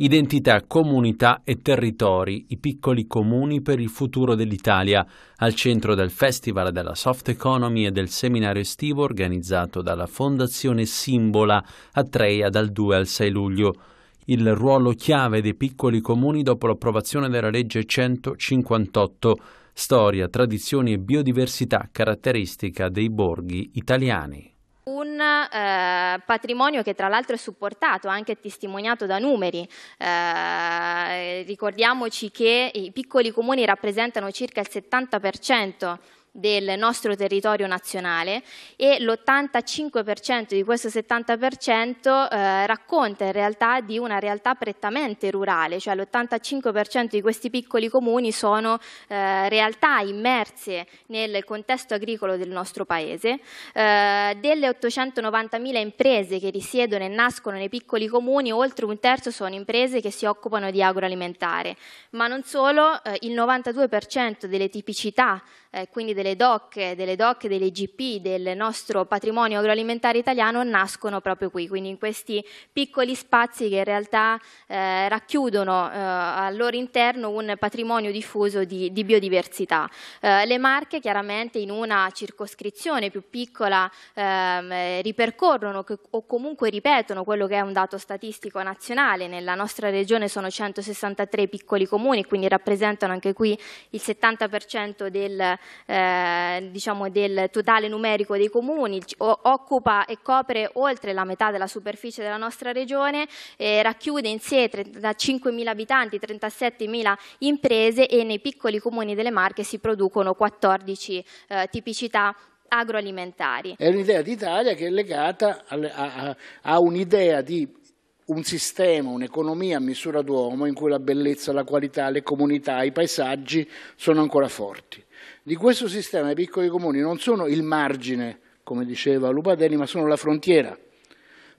Identità, comunità e territori, i piccoli comuni per il futuro dell'Italia, al centro del Festival della Soft Economy e del seminario estivo organizzato dalla Fondazione Simbola a Treia dal 2 al 6 luglio il ruolo chiave dei piccoli comuni dopo l'approvazione della legge 158, storia, tradizioni e biodiversità caratteristica dei borghi italiani. Un eh, patrimonio che tra l'altro è supportato, anche testimoniato da numeri. Eh, ricordiamoci che i piccoli comuni rappresentano circa il 70% del nostro territorio nazionale e l'85% di questo 70% eh, racconta in realtà di una realtà prettamente rurale, cioè l'85% di questi piccoli comuni sono eh, realtà immerse nel contesto agricolo del nostro paese. Eh, delle 890.000 imprese che risiedono e nascono nei piccoli comuni, oltre un terzo sono imprese che si occupano di agroalimentare, ma non solo, eh, il 92% delle tipicità, eh, quindi delle delle DOC, delle DOC, delle GP del nostro patrimonio agroalimentare italiano nascono proprio qui, quindi in questi piccoli spazi che in realtà eh, racchiudono eh, al loro interno un patrimonio diffuso di, di biodiversità. Eh, le Marche chiaramente in una circoscrizione più piccola ehm, eh, ripercorrono o comunque ripetono quello che è un dato statistico nazionale, nella nostra regione sono 163 piccoli comuni, quindi rappresentano anche qui il 70% del, eh, eh, diciamo del totale numerico dei comuni, occupa e copre oltre la metà della superficie della nostra regione, eh, racchiude in sé 35.000 abitanti 37.000 imprese e nei piccoli comuni delle Marche si producono 14 eh, tipicità agroalimentari. È un'idea d'Italia che è legata a, a, a un'idea di un sistema, un'economia a misura d'uomo in cui la bellezza, la qualità, le comunità, i paesaggi sono ancora forti. Di questo sistema i piccoli comuni non sono il margine, come diceva Lupadeni, ma sono la frontiera.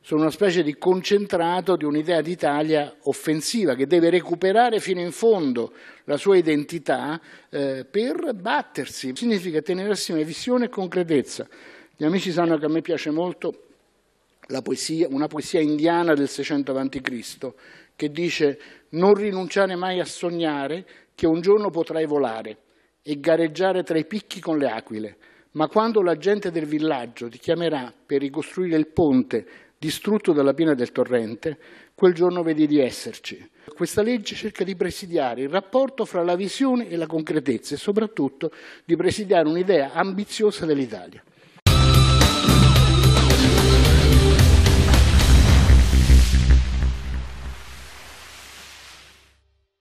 Sono una specie di concentrato di un'idea d'Italia offensiva che deve recuperare fino in fondo la sua identità eh, per battersi. Significa tenere assieme visione e concretezza. Gli amici sanno che a me piace molto poesia, una poesia indiana del 600 a.C., che dice non rinunciare mai a sognare che un giorno potrai volare e gareggiare tra i picchi con le aquile, ma quando la gente del villaggio ti chiamerà per ricostruire il ponte distrutto dalla piena del torrente, quel giorno vedi di esserci. Questa legge cerca di presidiare il rapporto fra la visione e la concretezza e soprattutto di presidiare un'idea ambiziosa dell'Italia.